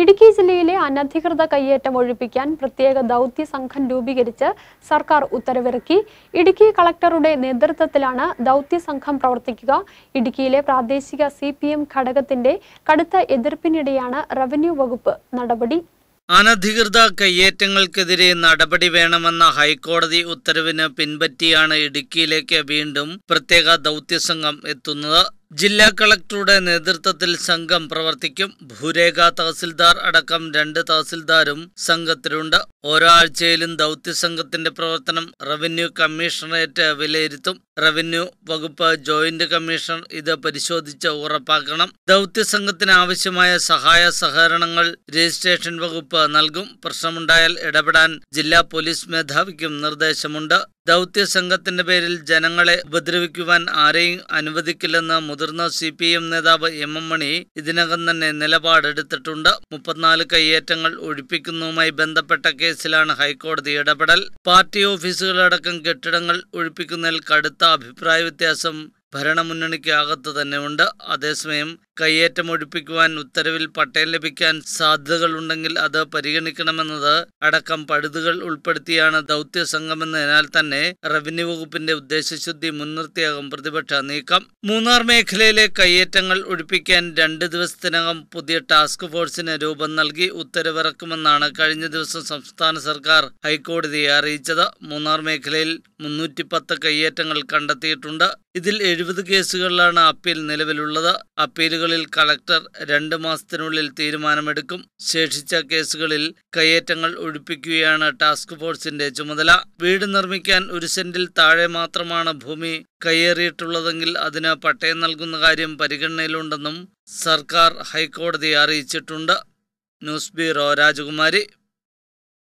ഇടുക്കി ജില്ലയിലെ അനധികൃത കയ്യേറ്റം ഒഴിപ്പിക്കാൻ പ്രത്യേക ദൗത്യ സംഘം രൂപീകരിച്ച് സർക്കാർ ഉത്തരവിറക്കി ഇടുക്കി കളക്ടറുടെ നേതൃത്വത്തിലാണ് ദൗത്യ സംഘം പ്രവർത്തിക്കുക ഇടുക്കിയിലെ പ്രാദേശിക സി പി എം ഘടകത്തിന്റെ കടുത്ത എതിർപ്പിനിടെയാണ് റവന്യൂ വകുപ്പ് നടപടി അനധികൃത കയ്യേറ്റങ്ങൾക്കെതിരെ നടപടി വേണമെന്ന ഹൈക്കോടതി ഉത്തരവിന് പിൻപറ്റിയാണ് ഇടുക്കിയിലേക്ക് വീണ്ടും പ്രത്യേക സംഘം എത്തുന്നത് ജില്ലാ കളക്ടറുടെ നേതൃത്വത്തിൽ സംഘം പ്രവർത്തിക്കും ഭൂരേഖ തഹസിൽദാർ അടക്കം രണ്ട് തഹസിൽദാരും സംഘത്തിലുണ്ട് ഒരാഴ്ചയിലും ദൗത്യ സംഘത്തിന്റെ പ്രവർത്തനം റവന്യൂ കമ്മീഷണറേറ്റ് വിലയിരുത്തും റവന്യൂ വകുപ്പ് ജോയിന്റ് കമ്മീഷണർ ഇത് പരിശോധിച്ച് ഉറപ്പാക്കണം ദൗത്യസംഘത്തിന് ആവശ്യമായ സഹായ സഹകരണങ്ങൾ രജിസ്ട്രേഷൻ വകുപ്പ് നൽകും പ്രശ്നമുണ്ടായാൽ ഇടപെടാൻ ജില്ലാ പോലീസ് മേധാവിക്കും നിർദ്ദേശമുണ്ട് ദൗത്യസംഘത്തിന്റെ പേരിൽ ജനങ്ങളെ ഉപദ്രവിക്കുവാൻ ആരെയും അനുവദിക്കില്ലെന്ന് മുതിർന്ന സി പി എം നേതാവ് എം എം മണി ഇതിനകം തന്നെ നിലപാടെടുത്തിട്ടുണ്ട് മുപ്പത്തിനാല് കയ്യേറ്റങ്ങൾ ഒഴിപ്പിക്കുന്നതുമായി ബന്ധപ്പെട്ട കേസിലാണ് ഹൈക്കോടതി ഇടപെടൽ പാർട്ടി ഓഫീസുകളടക്കം കെട്ടിടങ്ങൾ ഒഴിപ്പിക്കുന്നതിൽ കടുത്ത അഭിപ്രായ വ്യത്യാസം ഭരണമുന്നണിക്കകത്ത് തന്നെയുണ്ട് അതേസമയം കയ്യേറ്റം ഒഴിപ്പിക്കുവാൻ ഉത്തരവിൽ പട്ടയം ലഭിക്കാൻ സാധ്യതകളുണ്ടെങ്കിൽ അത് പരിഗണിക്കണമെന്നത് അടക്കം പഴുതുകൾ ഉൾപ്പെടുത്തിയാണ് ദൗത്യ സംഘമെന്നതിനാൽ തന്നെ റവന്യൂ വകുപ്പിന്റെ ഉദ്ദേശശുദ്ധി മുൻനിർത്തിയാകും പ്രതിപക്ഷ നീക്കം മൂന്നാർ മേഖലയിലെ കയ്യേറ്റങ്ങൾ ഒഴിപ്പിക്കാൻ രണ്ട് ദിവസത്തിനകം പുതിയ ടാസ്ക് ഫോഴ്സിന് രൂപം നൽകി ഉത്തരവിറക്കുമെന്നാണ് കഴിഞ്ഞ ദിവസം സംസ്ഥാന സർക്കാർ ഹൈക്കോടതിയെ അറിയിച്ചത് മൂന്നാർ മേഖലയിൽ മുന്നൂറ്റി കയ്യേറ്റങ്ങൾ കണ്ടെത്തിയിട്ടുണ്ട് ഇതിൽ എഴുപത് കേസുകളിലാണ് അപ്പീൽ നിലവിലുള്ളത് അപ്പീലുകളിൽ കളക്ടർ രണ്ട് മാസത്തിനുള്ളിൽ തീരുമാനമെടുക്കും ശേഷിച്ച കേസുകളിൽ കയ്യേറ്റങ്ങൾ ഒഴിപ്പിക്കുകയാണ് ടാസ്ക് ഫോഴ്സിന്റെ ചുമതല വീട് നിർമ്മിക്കാൻ ഒരു സെന്റിൽ താഴെ മാത്രമാണ് ഭൂമി കയ്യേറിയിട്ടുള്ളതെങ്കിൽ അതിന് പട്ടയം നൽകുന്ന കാര്യം പരിഗണനയിലുണ്ടെന്നും സർക്കാർ ഹൈക്കോടതിയെ അറിയിച്ചിട്ടുണ്ട് ന്യൂസ് ബ്യൂറോ രാജകുമാരി